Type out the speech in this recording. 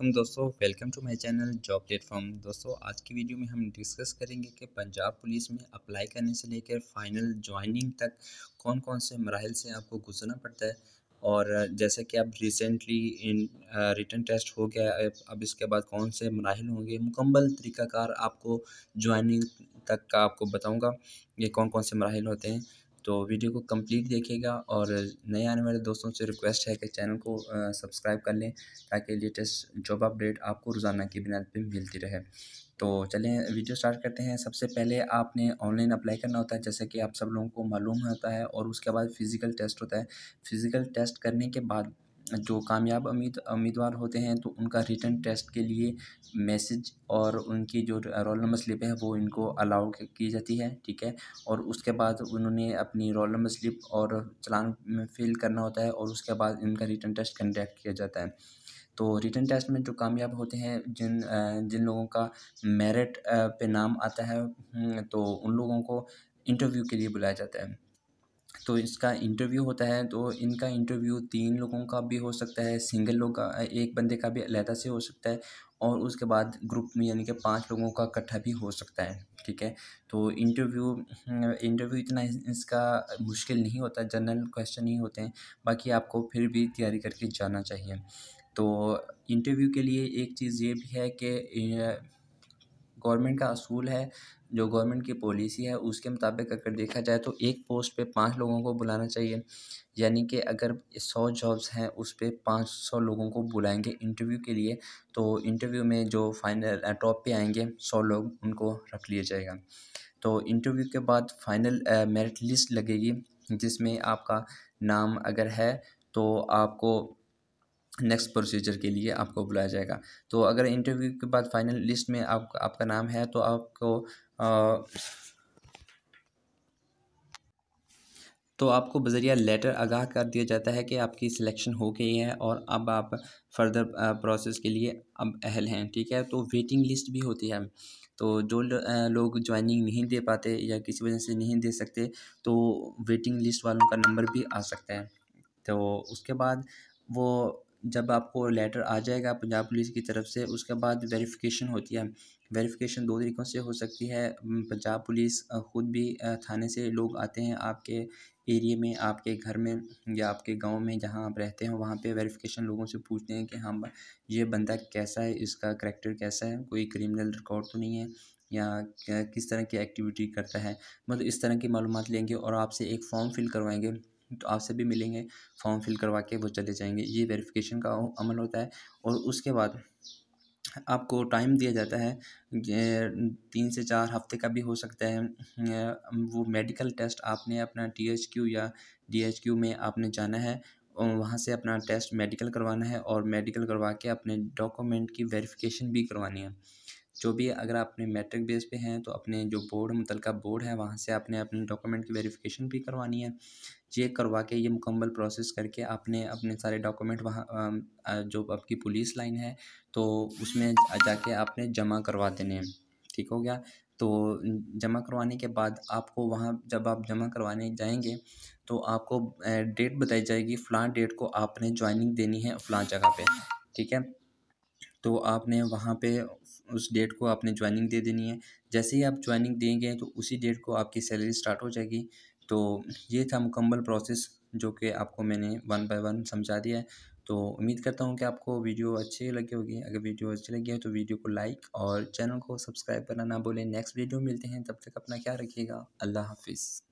असलम दोस्तों welcome to my channel job platform दोस्तों आज की वीडियो में हम डिस्कस करेंगे कि पंजाब पुलिस में अप्लाई करने से लेकर फाइनल ज्वाइनिंग तक कौन कौन से मराहल से आपको गुजरना पड़ता है और जैसे कि अब रिसेंटली इन रिटर्न टेस्ट हो गया अब इसके बाद कौन से मराहल होंगे मुकम्मल तरीक़ाकार आपको ज्वाइनिंग तक का आपको बताऊँगा ये कौन कौन से मराहल होते हैं तो वीडियो को कंप्लीट देखिएगा और नए आने वाले दोस्तों से रिक्वेस्ट है कि चैनल को सब्सक्राइब कर लें ताकि लेटेस्ट जॉब अपडेट आपको रोज़ाना की बिना पर मिलती रहे तो चलें वीडियो स्टार्ट करते हैं सबसे पहले आपने ऑनलाइन अप्लाई करना होता है जैसे कि आप सब लोगों को मालूम होता है और उसके बाद फ़िज़िकल टेस्ट होता है फ़िज़िकल टेस्ट करने के बाद जो कामयाब उम्मीद उम्मीदवार होते हैं तो उनका रिटर्न टेस्ट के लिए मैसेज और उनकी जो रोल नंबर स्लिप है वो इनको अलाउ की जाती है ठीक है और उसके बाद उन्होंने अपनी रोल नंबर स्लिप और चलान में फिल करना होता है और उसके बाद इनका रिटर्न टेस्ट कंडक्ट किया जाता है तो रिटर्न टेस्ट में जो कामयाब होते हैं जिन जिन लोगों का मेरिट पे नाम आता है हम्म, तो उन लोगों को इंटरव्यू के लिए बुलाया जाता है तो इसका इंटरव्यू होता है तो इनका इंटरव्यू तीन लोगों का भी हो सकता है सिंगल लोग का एक बंदे का भी अलहदा से हो सकता है और उसके बाद ग्रुप में यानी कि पांच लोगों का इकट्ठा भी हो सकता है ठीक है तो इंटरव्यू इंटरव्यू इतना इसका मुश्किल नहीं होता जनरल क्वेश्चन ही होते हैं बाकी आपको फिर भी तैयारी करके जाना चाहिए तो इंटरव्यू के लिए एक चीज़ ये भी है कि गवर्नमेंट का असूल है जो गवर्नमेंट की पॉलिसी है उसके मुताबिक अगर देखा जाए तो एक पोस्ट पे पाँच लोगों को बुलाना चाहिए यानी कि अगर सौ जॉब्स हैं उस पर पाँच सौ लोगों को बुलाएंगे इंटरव्यू के लिए तो इंटरव्यू में जो फाइनल टॉप पे आएंगे सौ लोग उनको रख लिया जाएगा तो इंटरव्यू के बाद फाइनल मेरिट लिस्ट लगेगी जिसमें आपका नाम अगर है तो आपको नेक्स्ट प्रोसीजर के लिए आपको बुलाया जाएगा तो अगर इंटरव्यू के बाद फाइनल लिस्ट में आप, आपका नाम है तो आपको आ, तो आपको बजरिया लेटर आगाह कर दिया जाता है कि आपकी सिलेक्शन हो गई है और अब आप फर्दर प्रोसेस के लिए अब अहल हैं ठीक है तो वेटिंग लिस्ट भी होती है तो जो लोग ज्वाइनिंग नहीं दे पाते या किसी वजह से नहीं दे सकते तो वेटिंग लिस्ट वालों का नंबर भी आ सकता है तो उसके बाद वो जब आपको लेटर आ जाएगा पंजाब पुलिस की तरफ से उसके बाद वेरिफिकेशन होती है वेरिफिकेशन दो तरीक़ों से हो सकती है पंजाब पुलिस ख़ुद भी थाने से लोग आते हैं आपके एरिए में आपके घर में या आपके गांव में जहां आप रहते हैं वहां पे वेरिफिकेशन लोगों से पूछते हैं कि हम हाँ, ये बंदा कैसा है इसका करेक्टर कैसा है कोई क्रिमिनल रिकॉर्ड तो नहीं है या किस तरह की एक्टिविटी करता है मतलब इस तरह की मालूम लेंगे और आपसे एक फॉर्म फिल करवाएँगे तो आपसे भी मिलेंगे फॉर्म फिल करवा के वो चले जाएंगे ये वेरिफिकेशन का अमल होता है और उसके बाद आपको टाइम दिया जाता है तीन से चार हफ्ते का भी हो सकता है वो मेडिकल टेस्ट आपने अपना क्यू या क्यू में आपने जाना है वहाँ से अपना टेस्ट मेडिकल करवाना है और मेडिकल करवा के अपने डॉक्यूमेंट की वेरिफिकेशन भी करवानी है जो भी अगर आपने मैट्रिक बेस पे हैं तो अपने जो बोर्ड मुतल बोर्ड है वहाँ से आपने अपने डॉक्यूमेंट की वेरिफिकेशन भी करवानी है ये करवा के ये मुकम्मल प्रोसेस करके आपने अपने सारे डॉक्यूमेंट वहाँ जो आपकी पुलिस लाइन है तो उसमें जाके आपने जमा करवा देने हैं ठीक हो गया तो जमा करवाने के बाद आपको वहाँ जब आप जमा करवाने जाएंगे तो आपको डेट बताई जाएगी फ़लाँ डेट को आपने ज्वाइनिंग देनी है फ़लाँ जगह पे ठीक है तो आपने वहाँ पे उस डेट को आपने ज्वाइनिंग दे देनी है जैसे ही आप ज्वाइनिंग देंगे तो उसी डेट को आपकी सैलरी स्टार्ट हो जाएगी तो ये था मुकम्मल प्रोसेस जो कि आपको मैंने वन बाय वन समझा दिया है तो उम्मीद करता हूँ कि आपको वीडियो अच्छी लगी होगी अगर वीडियो अच्छी लगी है तो वीडियो को लाइक और चैनल को सब्सक्राइब करना ना बोले नेक्स्ट वीडियो मिलते हैं तब तक अपना क्या रखिएगा अल्लाह हाफिज़